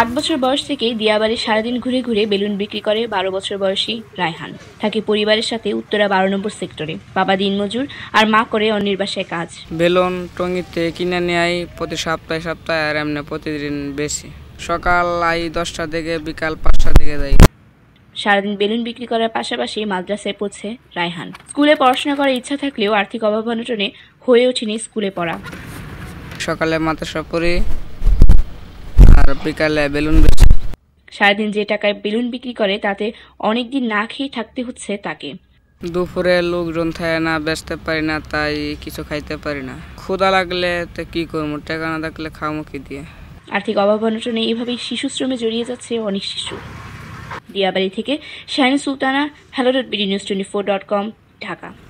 আট বছর বয়স থেকেই দিয়াবাড়ি সারাদিন ঘুরে ঘুরে বেলুন বিক্রি করে বারো বছর বয়সী রায়হান থাকে পরিবারের সাথে উত্তরা বারো নম্বর সেক্টরে বাবা দিনমজুর আর মা করে অনির্বাসায় কাজ বেলুন টঙ্গিতে কিনে নেয় প্রতি সপ্তাহে সপ্তাহে আর এমনি প্রতিদিন বেশি সকাল আই দশটা থেকে বিকাল পাঁচটা থেকে যাই সারাদিন বেলুন বিক্রি করার পাশাপাশি মাদ্রাসায় পড়ছে রায়হান স্কুলে পড়াশোনা করার ইচ্ছা থাকলেও আর্থিক অভাব অনটনে হয়ে ওঠেনি স্কুলে পড়া সকালে মাদ্রাসা পড়ে বিকালে বেলুন সারাদিন যে টাকায় বেলুন বিক্রি করে তাতে অনেক দিন না খেয়ে থাকতে হচ্ছে তাকে দুপুরে লোকজন থাকে না বেচতে পারি না তাই কিছু খাইতে পারি না খোদা লাগলে তো কি করবো টাকা না থাকলে খামো কি দিয়ে আর্থিক অভাব অনটনে এইভাবেই শিশু শ্রমে জড়িয়ে যাচ্ছে অনেক শিশু দিয়াবাড়ি থেকে Shahin Sultana hello dot BD news twenty four dot com Dhaka